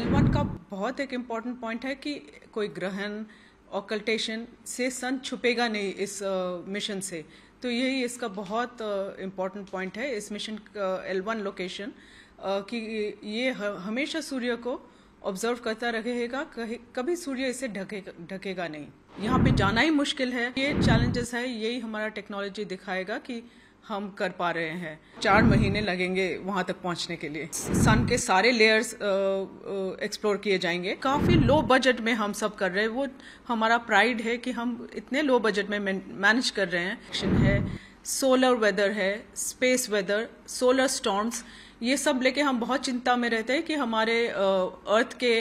L one का बहुत एक इम्पॉर्टेंट पॉइंट है कि कोई ग्रहण ऑकल्टेशन से सन छुपेगा नहीं इस मिशन से तो यही इसका बहुत इम्पॉर्टेंट पॉइंट है इस मिशन एल वन लोकेशन कि ये हमेशा सूर्य को ऑब्जर्व करता रहेगा कभी सूर्य इसे ढके ढकेगा नहीं यहाँ पे जाना ही मुश्किल है ये चैलेंजेस है यही हमारा टेक्नोलॉजी दिखाएगा कि हम कर पा रहे हैं चार महीने लगेंगे वहाँ तक पहुँचने के लिए सन के सारे लेयर्स एक्सप्लोर किए जाएंगे काफ़ी लो बजट में हम सब कर रहे हैं वो हमारा प्राइड है कि हम इतने लो बजट में मैनेज कर रहे हैं एक्शन है सोलर वेदर है स्पेस वेदर सोलर स्टॉर्म्स ये सब लेके हम बहुत चिंता में रहते हैं कि हमारे अर्थ के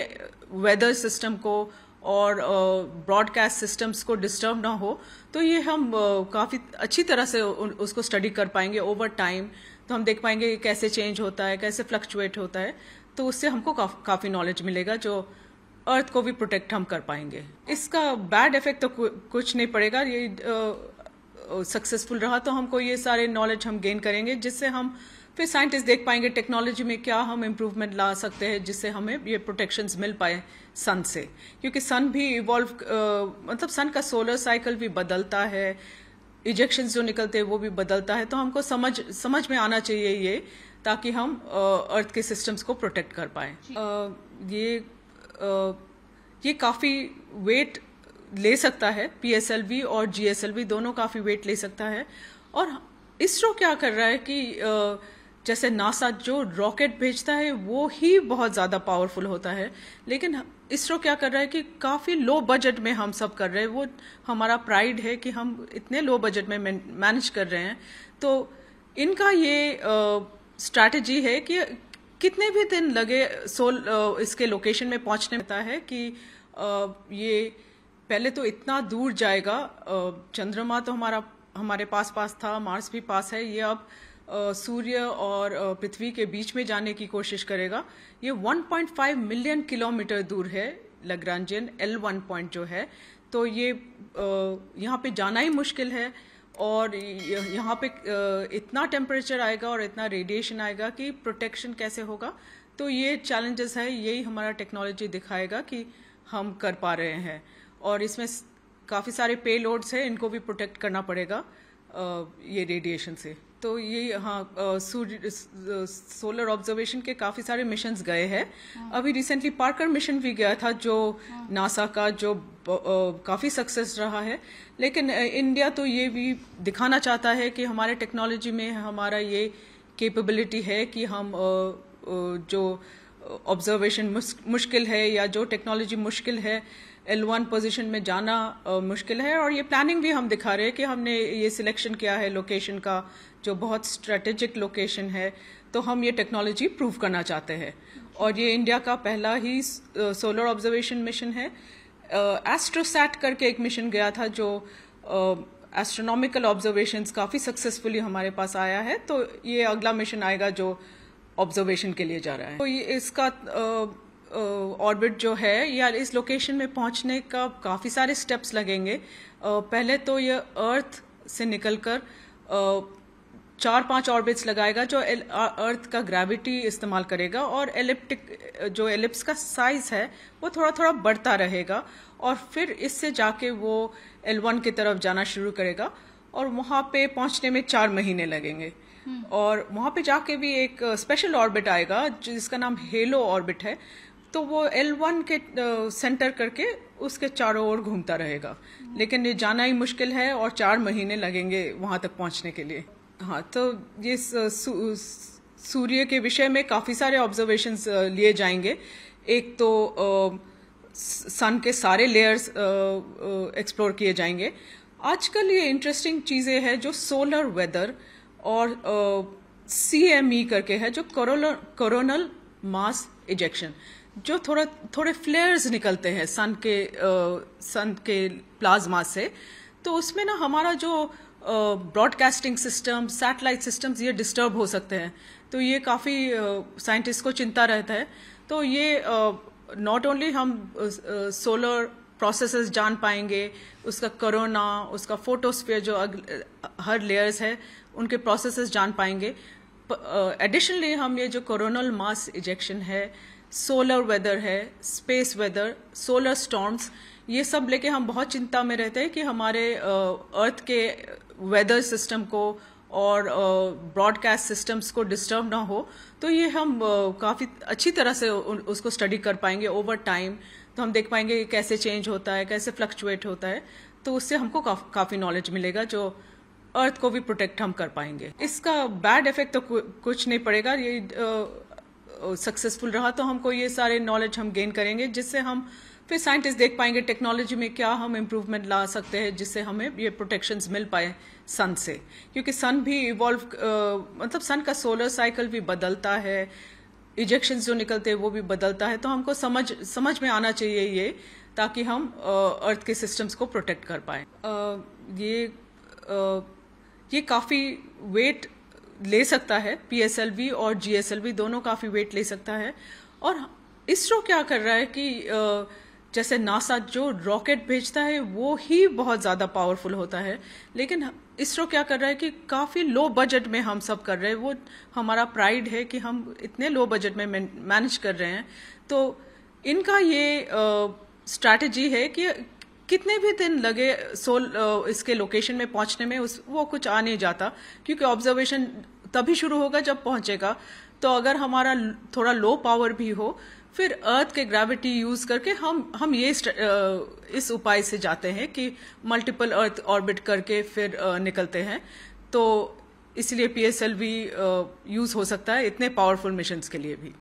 वेदर सिस्टम को और ब्रॉडकास्ट uh, सिस्टम्स को डिस्टर्ब ना हो तो ये हम uh, काफ़ी अच्छी तरह से उसको स्टडी कर पाएंगे ओवर टाइम तो हम देख पाएंगे कैसे चेंज होता है कैसे फ्लक्चुएट होता है तो उससे हमको काफ, काफ़ी नॉलेज मिलेगा जो अर्थ को भी प्रोटेक्ट हम कर पाएंगे इसका बैड इफेक्ट तो कुछ नहीं पड़ेगा ये सक्सेसफुल uh, रहा तो हमको ये सारे नॉलेज हम गेन करेंगे जिससे हम फिर साइंटिस्ट देख पाएंगे टेक्नोलॉजी में क्या हम इम्प्रूवमेंट ला सकते हैं जिससे हमें ये प्रोटेक्शंस मिल पाए सन से क्योंकि सन भी इवॉल्व मतलब सन का सोलर साइकिल भी बदलता है इजेक्शन जो निकलते हैं वो भी बदलता है तो हमको समझ समझ में आना चाहिए ये ताकि हम अर्थ के सिस्टम्स को प्रोटेक्ट कर पाए ये आ, ये काफ़ी वेट ले सकता है पीएसएलवी और जीएसएलवी दोनों काफ़ी वेट ले सकता है और इसरो क्या कर रहा है कि आ, जैसे नासा जो रॉकेट भेजता है वो ही बहुत ज़्यादा पावरफुल होता है लेकिन इसरो क्या कर रहा है कि काफ़ी लो बजट में हम सब कर रहे हैं वो हमारा प्राइड है कि हम इतने लो बजट में मैनेज कर रहे हैं तो इनका ये स्ट्रैटेजी है कि कितने भी दिन लगे सोल इसके लोकेशन में पहुंचने पता है कि ये पहले तो इतना दूर जाएगा चंद्रमा तो हमारा हमारे पास पास था मार्स भी पास है ये अब सूर्य और पृथ्वी के बीच में जाने की कोशिश करेगा ये 1.5 मिलियन किलोमीटर दूर है लग्रांजियन एल वन पॉइंट जो है तो ये यहाँ पे जाना ही मुश्किल है और यहाँ पे इतना टेम्परेचर आएगा और इतना रेडिएशन आएगा कि प्रोटेक्शन कैसे होगा तो ये चैलेंजेस है यही हमारा टेक्नोलॉजी दिखाएगा कि हम कर पा रहे हैं और इसमें काफ़ी सारे पे लोड्स हैं इनको भी प्रोटेक्ट करना पड़ेगा ये रेडिएशन से तो ये हाँ सूर्य सोलर ऑब्जर्वेशन के काफ़ी सारे मिशन गए हैं हाँ। अभी रिसेंटली पार्कर मिशन भी गया था जो नासा हाँ। का जो काफ़ी सक्सेस रहा है लेकिन इंडिया तो ये भी दिखाना चाहता है कि हमारे टेक्नोलॉजी में हमारा ये कैपेबिलिटी है कि हम जो ऑब्जर्वेशन मुश्किल है या जो टेक्नोलॉजी मुश्किल है एल वन पोजिशन में जाना आ, मुश्किल है और ये प्लानिंग भी हम दिखा रहे हैं कि हमने ये सिलेक्शन किया है लोकेशन का जो बहुत स्ट्रेटेजिक लोकेशन है तो हम ये टेक्नोलॉजी प्रूव करना चाहते हैं और ये इंडिया का पहला ही सोलर ऑब्जर्वेशन मिशन है एस्ट्रोसैट करके एक मिशन गया था जो एस्ट्रोनॉमिकल ऑब्जर्वेशन काफ़ी सक्सेसफुली हमारे पास आया है तो ये अगला मिशन आएगा जो ऑब्जर्वेशन के लिए जा रहा है तो ये इसका uh, ऑर्बिट जो है या इस लोकेशन में पहुंचने का काफ़ी सारे स्टेप्स लगेंगे पहले तो ये अर्थ से निकलकर चार पांच ऑर्बिट्स लगाएगा जो अर्थ का ग्रेविटी इस्तेमाल करेगा और एलिप्टिक जो एलिप्स का साइज है वो थोड़ा थोड़ा बढ़ता रहेगा और फिर इससे जाके वो एल वन की तरफ जाना शुरू करेगा और वहाँ पे पहुँचने में चार महीने लगेंगे हम्म। और वहाँ पे जाके भी एक स्पेशल ऑर्बिट आएगा जिसका नाम हेलो ऑर्बिट है तो वो एल वन के सेंटर करके उसके चारों ओर घूमता रहेगा लेकिन ये जाना ही मुश्किल है और चार महीने लगेंगे वहाँ तक पहुँचने के लिए हाँ तो ये सूर्य के विषय में काफ़ी सारे ऑब्जर्वेशन लिए जाएंगे एक तो सन के सारे लेयर्स एक्सप्लोर किए जाएंगे आजकल ये इंटरेस्टिंग चीज़ें हैं जो सोलर वेदर और सी एम ई करके है जो कोरोनल मास इजेक्शन जो थोड़ा थोड़े फ्लेयर्स निकलते हैं सन के सन के प्लाज्मा से तो उसमें ना हमारा जो ब्रॉडकास्टिंग सिस्टम सैटेलाइट सिस्टम्स ये डिस्टर्ब हो सकते हैं तो ये काफ़ी साइंटिस्ट को चिंता रहता है तो ये नॉट uh, ओनली हम सोलर uh, प्रोसेसेस जान पाएंगे उसका करोना उसका फोटोस्फीयर जो अग, हर लेयर्स है उनके प्रोसेसेस जान पाएंगे एडिशनली uh, हम ये जो कोरोनल मास इजेक्शन है सोलर वेदर है स्पेस वेदर सोलर स्टॉर्म्स ये सब लेके हम बहुत चिंता में रहते हैं कि हमारे अर्थ के वेदर सिस्टम को और ब्रॉडकास्ट सिस्टम्स को डिस्टर्ब ना हो तो ये हम काफ़ी अच्छी तरह से उसको स्टडी कर पाएंगे ओवर टाइम तो हम देख पाएंगे कैसे चेंज होता है कैसे फ्लक्चुएट होता है तो उससे हमको काफ़ी नॉलेज मिलेगा जो अर्थ को भी प्रोटेक्ट हम कर पाएंगे इसका बैड इफेक्ट तो कुछ नहीं पड़ेगा ये सक्सेसफुल रहा तो हमको ये सारे नॉलेज हम गेन करेंगे जिससे हम फिर साइंटिस्ट देख पाएंगे टेक्नोलॉजी में क्या हम इम्प्रूवमेंट ला सकते हैं जिससे हमें ये प्रोटेक्शंस मिल पाए सन से क्योंकि सन भी इवॉल्व मतलब सन का सोलर साइकिल भी बदलता है इजेक्शन जो निकलते हैं वो भी बदलता है तो हमको समझ समझ में आना चाहिए ये ताकि हम अर्थ के सिस्टम्स को प्रोटेक्ट कर पाए ये आ, ये काफ़ी वेट ले सकता है पीएसएलवी और जीएसएलवी दोनों काफ़ी वेट ले सकता है और इसरो क्या कर रहा है कि जैसे नासा जो रॉकेट भेजता है वो ही बहुत ज़्यादा पावरफुल होता है लेकिन इसरो क्या कर रहा है कि काफ़ी लो बजट में हम सब कर रहे हैं वो हमारा प्राइड है कि हम इतने लो बजट में मैनेज कर रहे हैं तो इनका ये स्ट्रैटेजी है कि कितने भी दिन लगे सोल इसके लोकेशन में पहुंचने में उस वो कुछ आ नहीं जाता क्योंकि ऑब्जर्वेशन तभी शुरू होगा जब पहुंचेगा तो अगर हमारा थोड़ा लो पावर भी हो फिर अर्थ के ग्रेविटी यूज करके हम हम ये इस उपाय से जाते हैं कि मल्टीपल अर्थ ऑर्बिट करके फिर निकलते हैं तो इसलिए पीएसएलवी यूज हो सकता है इतने पावरफुल मिशन के लिए भी